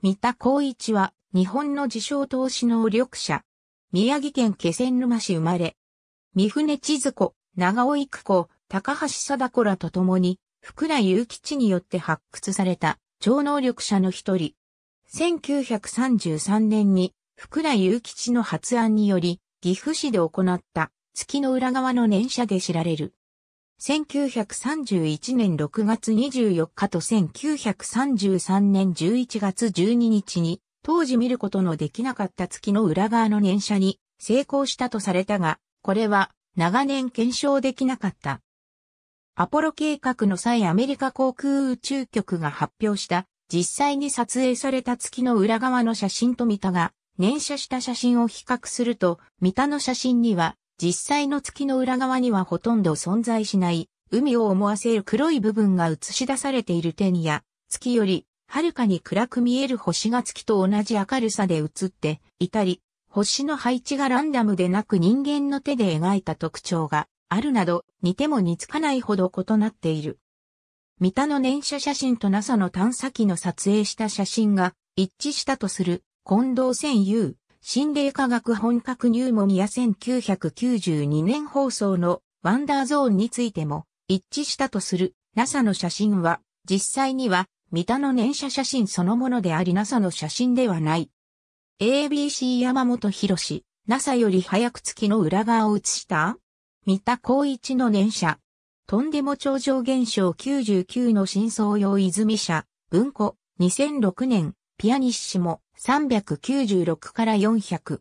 三田光一は、日本の自称投資能力者。宮城県気仙沼市生まれ。三船千鶴子、長尾育子、高橋貞子らと共に、福良祐吉によって発掘された超能力者の一人。1933年に福良祐吉の発案により、岐阜市で行った月の裏側の年写で知られる。1931年6月24日と1933年11月12日に、当時見ることのできなかった月の裏側の年写に成功したとされたが、これは長年検証できなかった。アポロ計画の際アメリカ航空宇宙局が発表した実際に撮影された月の裏側の写真と見たが、年写した写真を比較すると、見たの写真には実際の月の裏側にはほとんど存在しない、海を思わせる黒い部分が映し出されているにや、月より、はるかに暗く見える星が月と同じ明るさで映っていたり、星の配置がランダムでなく人間の手で描いた特徴があるなど、似ても似つかないほど異なっている。三田の年写写真と NASA の探査機の撮影した写真が一致したとする近藤千優心霊科学本格入門や1992年放送のワンダーゾーンについても一致したとする NASA の写真は実際には三田の年写写真そのものであり NASA の写真ではない。ABC 山本博士、NASA より早く月の裏側を写した三田光一の年写。とんでも超常現象99の真相用泉社、文庫、2006年、ピアニッシモ、396から400。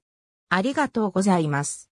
ありがとうございます。